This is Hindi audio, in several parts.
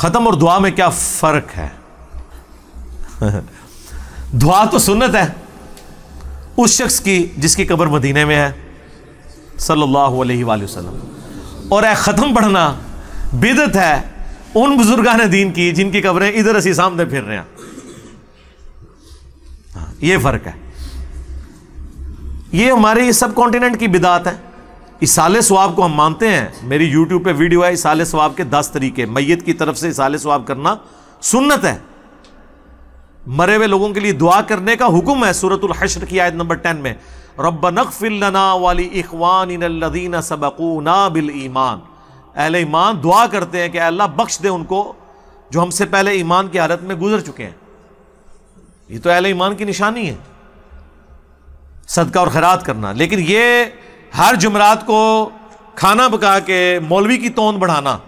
ख़त्म और दुआ में क्या फ़र्क है दुआ तो सुन्नत है उस शख्स की जिसकी कब्र मदीने में है सल्लल्लाहु अलैहि वसल्लम और ए ख़त्म पढ़ना बिदत है उन ने दीन की जिनकी कब्रें इधर असी सामने फिर रहे हैं हाँ, ये फ़र्क है ये हमारे सब कॉन्टिनेंट की बिदात है इसाले स्वाब को हम मानते हैं मेरी यूट्यूब पे वीडियो है इसाले स्वाब के दस तरीके मैयत की तरफ से इसाले स्वाब करना सुन्नत है मरे हुए लोगों के लिए दुआ करने का हुक्म है सूरतुल हश्र की आयत नंबर टेन में रब नकफिलना वाली इखवान सबकूना बिल ईमान अहल ईमान दुआ करते हैं कि अल्लाह बख्श दे उनको जो हमसे पहले ईमान की हालत में गुजर चुके हैं ये तो अहल ईमान की निशानी है सदका और खैरात करना लेकिन ये हर जुमरात को खाना पका के मौलवी की तोंद बढ़ाना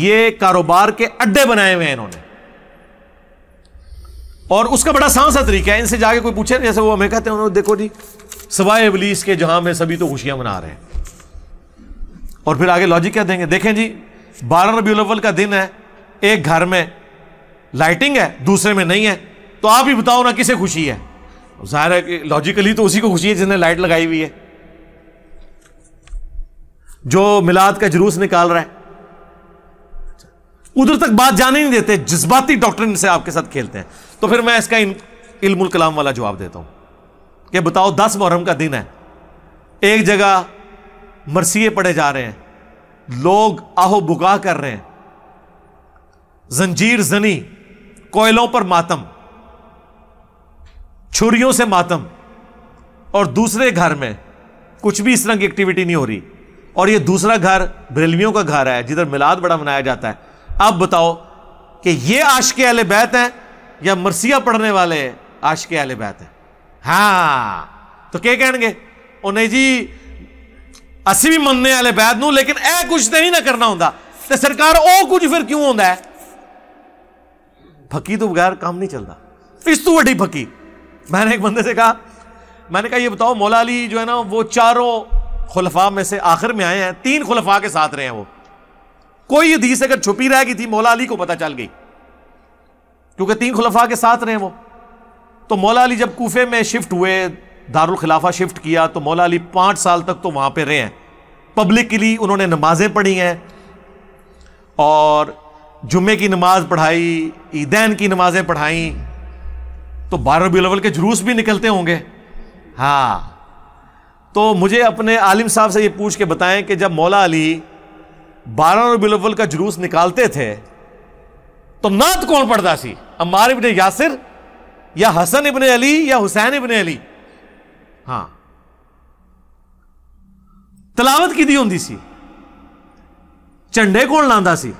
ये कारोबार के अड्डे बनाए हुए हैं इन्होंने और उसका बड़ा सांस तरीका है इनसे जाके कोई पूछे जैसे वो हमें कहते हैं उन्होंने देखो जी सवाए इबलीस के जहां में सभी तो खुशियां मना रहे हैं और फिर आगे लॉजिक क्या देंगे देखें जी बारह रबी अव्वल का दिन है एक घर में लाइटिंग है दूसरे में नहीं है तो आप ही बताओ ना किसे खुशी है जाहिर है कि लॉजिकली तो उसी को खुशी है जिसने लाइट लगाई हुई है जो मिलाद का जुलूस निकाल रहा है उधर तक बात जाने नहीं देते जज्बाती डॉक्टर से आपके साथ खेलते हैं तो फिर मैं इसका इल्मुल कलाम वाला जवाब देता हूं कि बताओ दस मुहर्रम का दिन है एक जगह मरसिए पड़े जा रहे हैं लोग आहो बुगा कर रहे हैं जंजीर जनी कोयलों पर मातम छुरियों से मातम और दूसरे घर में कुछ भी इस तरह की एक्टिविटी नहीं हो रही और ये दूसरा घर ब्रेलवियों का घर है जिधर मिलाद बड़ा मनाया जाता है अब बताओ कि ये के अले बैत हैं या मरसिया पढ़ने वाले के अले बैत हैं हाँ तो क्या कहेंगे उन्हें जी अस भी मनने वाले बैत न लेकिन ए कुछ तो नहीं ना करना होंगे तो सरकार वो कुछ फिर क्यों होंगे फकी तो बगैर काम नहीं चलता इस तू वी फकी मैंने एक बंदे से कहा मैंने कहा ये बताओ मौला अली जो है ना वो चारों खुलफा में से आखिर में आए हैं तीन खुलफा के साथ रहे हैं वो कोई हदीस अगर छुपी रह गई थी मौला अली को पता चल गई क्योंकि तीन खुलफा के साथ रहे वो तो मौला अली जब कोफे में शिफ्ट हुए दारुल खिलाफा शिफ्ट किया तो मौला अली पांच साल तक तो वहां पर रहे हैं पब्लिकली उन्होंने नमाजें पढ़ी हैं और जुम्मे की नमाज पढ़ाई ईदैन की नमाजें पढ़ाई तो बारह बिलवल के जुलूस भी निकलते होंगे हाँ तो मुझे अपने आलिम साहब से ये पूछ के बताएं कि जब मौला अली बारह रबी अव्वल का जुलूस निकालते थे तो नात कौन पढ़ता सी अमार इबन यासिर या हसन इबन अली या हुसैन इबन अली हाँ तलावत की दी होंगी सी झंडे कौन लांदा सी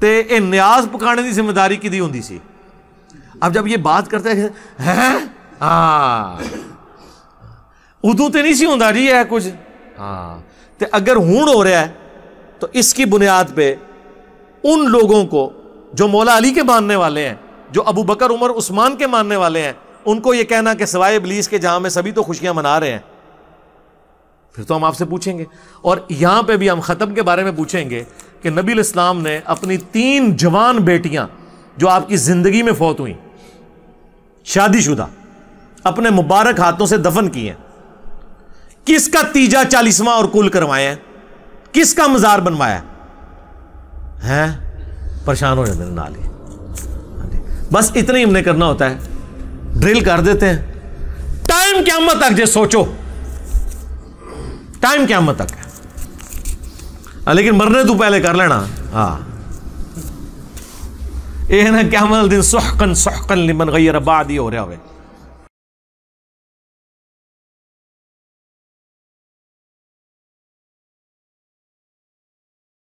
ते ए न्याज पकाने की जिम्मेदारी की दी होंगी सी अब जब ये बात करते हैं ਹਾਂ हाँ। उदू तो नहीं सी होता जी है कुछ हाँ तो अगर हूण हो रहा है तो इसकी बुनियाद पे उन लोगों को जो मौला अली के मानने वाले हैं जो अबू बकर उमर उस्मान के मानने वाले हैं उनको ये कहना कि सवाय बलीस के जहां में सभी तो खुशियां मना रहे हैं फिर तो हम आपसे पूछेंगे और यहां पे भी हम ख़त्म के बारे में पूछेंगे कि नबी इस्लाम ने अपनी तीन जवान बेटियां जो आपकी ज़िंदगी में फौत हुई शादीशुदा अपने मुबारक हाथों से दफन किए किसका तीजा चालीसवां और कुल करवाया किसका मजार बनवाया है परेशान हो जाते हैं नाली हाँ बस इतना ही हमने करना होता है ड्रिल कर देते हैं टाइम क्या मत तक जे सोचो टाइम क्या मत तक है हाँ, लेकिन मरने तू तो पहले कर लेना हाँ ਇਹ ਨਾ ਕਿਆਮਲ ਦਿਨ ਸੁਹਕਨ ਸੁਹਕਨ ਲਿਮਨ ਗੈਰ ਬਾਦੀ ਹੋ ਰਿਹਾ ਹੋਵੇ